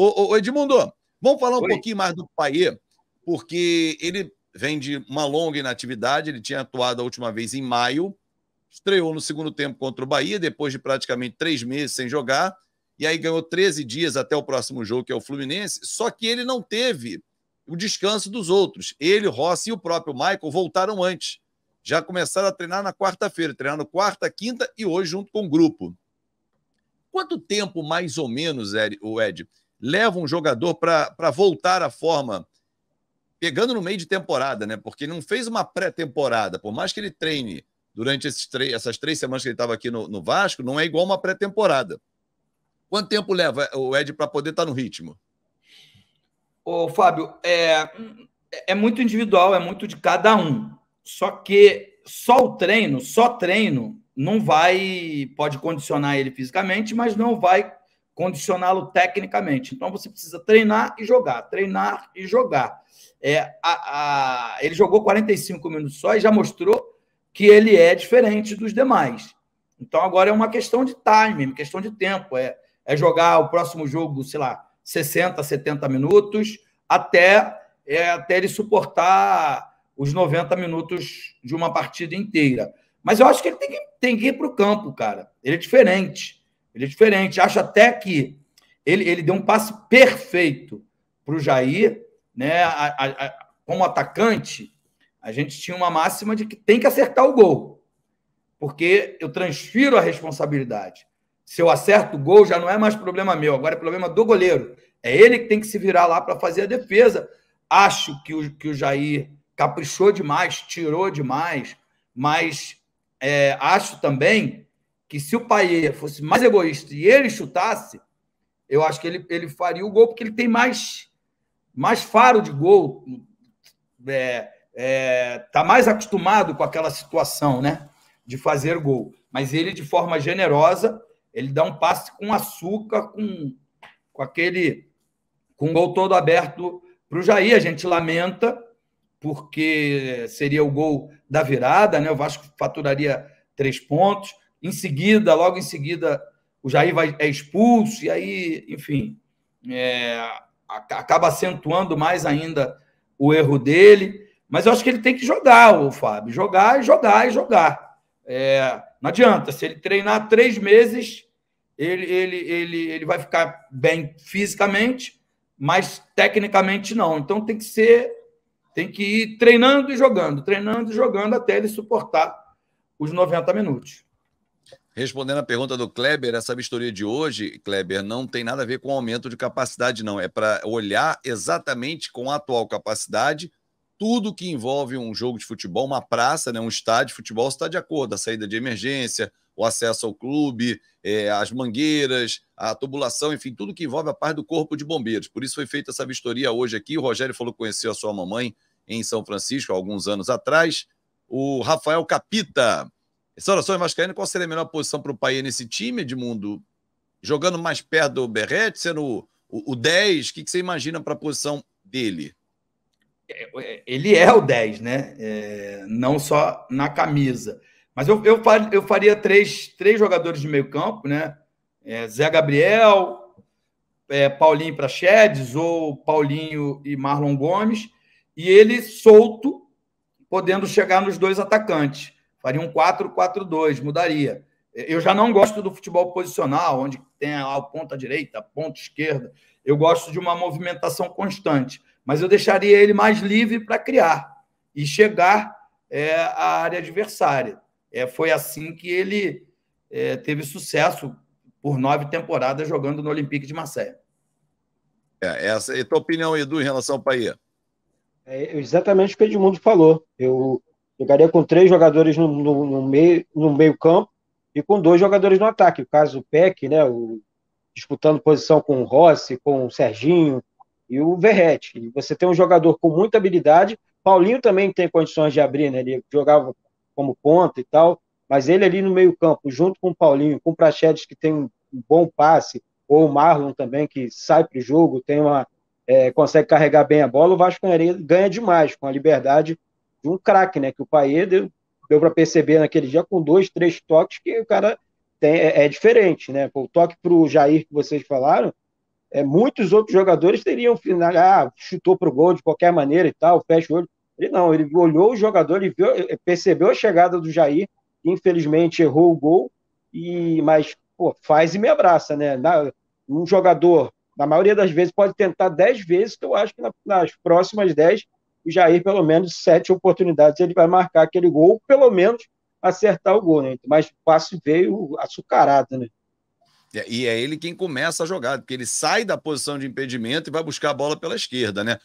Ô, ô Edmundo, vamos falar um Oi. pouquinho mais do Paier, porque ele vem de uma longa inatividade, ele tinha atuado a última vez em maio, estreou no segundo tempo contra o Bahia, depois de praticamente três meses sem jogar, e aí ganhou 13 dias até o próximo jogo, que é o Fluminense, só que ele não teve o descanso dos outros. Ele, Rossi e o próprio Michael voltaram antes. Já começaram a treinar na quarta-feira, treinando quarta, quinta e hoje junto com o grupo. Quanto tempo, mais ou menos, Ed, o Ed, leva um jogador para voltar à forma, pegando no meio de temporada, né? Porque ele não fez uma pré-temporada, por mais que ele treine durante essas três semanas que ele estava aqui no, no, Vasco, não é igual uma pré-temporada. Quanto tempo leva eh, o Ed para poder estar tá no ritmo? Ô, Fábio, é, é muito individual, é muito de cada um. Só que só o treino, só treino, não vai. Pode condicionar ele fisicamente, mas não vai condicioná-lo tecnicamente. Então você precisa treinar e jogar, treinar e jogar. É, a, a, ele jogou 45 minutos só e já mostrou que ele é diferente dos demais. Então agora é uma questão de time, questão de tempo. É, é jogar o próximo jogo, sei lá, 60, 70 minutos, até, é, até ele suportar os 90 minutos de uma partida inteira. Mas eu acho que ele tem que, tem que ir para o campo, cara. Ele é diferente. Ele é diferente. Acho até que ele, ele deu um passe perfeito para o Jair, né? A, a, a, como atacante, a gente tinha uma máxima de que tem que acertar o gol, porque eu transfiro a responsabilidade. Se eu acerto o gol, já não é mais problema meu, agora é problema do goleiro. É ele que tem que se virar lá para fazer a defesa. Acho que o, que o Jair caprichou demais, tirou demais, mas é, acho também que se o Paier fosse mais egoísta e ele chutasse, eu acho que ele, ele faria o gol, porque ele tem mais, mais faro de gol, é, é, tá mais acostumado com aquela situação, né? De fazer gol. Mas ele, de forma generosa, ele dá um passe com açúcar, com, com aquele. com o gol todo aberto para o Jair. A gente lamenta, porque seria o gol da virada, né? O Vasco faturaria três pontos em seguida, logo em seguida, o Jair vai, é expulso, e aí, enfim, é, acaba acentuando mais ainda o erro dele. Mas eu acho que ele tem que jogar, o Fábio. Jogar, e jogar e jogar. É, não adianta. Se ele treinar três meses, ele, ele, ele, ele vai ficar bem fisicamente, mas tecnicamente não. Então tem que ser. Tem que ir treinando e jogando, treinando e jogando até ele suportar os 90 minutos. Respondendo a pergunta do Kleber, essa vistoria de hoje, Kleber, não tem nada a ver com aumento de capacidade, não. É para olhar exatamente com a atual capacidade tudo que envolve um jogo de futebol, uma praça, né, um estádio de futebol, está de acordo. A saída de emergência, o acesso ao clube, é, as mangueiras, a tubulação, enfim, tudo que envolve a parte do corpo de bombeiros. Por isso foi feita essa vistoria hoje aqui. O Rogério falou que conheceu a sua mamãe em São Francisco há alguns anos atrás. O Rafael Capita Saudações, Vascaíno. Qual seria a melhor posição para o Paia nesse time, Edmundo? Jogando mais perto do Berrete, sendo o, o, o 10, o que, que você imagina para a posição dele? É, é, ele é o 10, né? É, não só na camisa. Mas eu, eu, eu faria três, três jogadores de meio campo, né? É, Zé Gabriel, é, Paulinho para Chedes, ou Paulinho e Marlon Gomes, e ele solto, podendo chegar nos dois atacantes faria um 4-4-2, mudaria. Eu já não gosto do futebol posicional, onde tem lá o ponta direita, ponta esquerda. Eu gosto de uma movimentação constante, mas eu deixaria ele mais livre para criar e chegar é, à área adversária. É, foi assim que ele é, teve sucesso por nove temporadas jogando no Olympique de Marseille. É, essa é a tua opinião, Edu, em relação ao Paia? É exatamente o que o Edmundo falou. Eu, Jogaria com três jogadores no, no, no meio, no meio campo e com dois jogadores no ataque. O caso do Peck, né, o, disputando posição com o Rossi, com o Serginho e o Verrete. E você tem um jogador com muita habilidade. Paulinho também tem condições de abrir, né? Ele jogava como ponta e tal, mas ele ali no meio campo, junto com o Paulinho, com o Prachedes, que tem um bom passe, ou o Marlon também, que sai para o jogo, tem uma, é, consegue carregar bem a bola, o Vasco ganha demais com a liberdade de um craque, né? Que o Paier deu, deu para perceber naquele dia com dois, três toques que o cara tem, é, é diferente, né? O toque para o Jair que vocês falaram, é, muitos outros jogadores teriam final, ah, chutou para o gol de qualquer maneira e tal, fecha o olho. Ele não, ele olhou o jogador, ele viu, é, percebeu a chegada do Jair, infelizmente errou o gol, e mas pô, faz e me abraça, né? Na, um jogador, na maioria das vezes, pode tentar dez vezes, que eu acho que na, nas próximas dez o Jair, pelo menos, sete oportunidades, ele vai marcar aquele gol, ou pelo menos acertar o gol, né? Mas o passe veio açucarado, né? É, e é ele quem começa a jogada, porque ele sai da posição de impedimento e vai buscar a bola pela esquerda, né?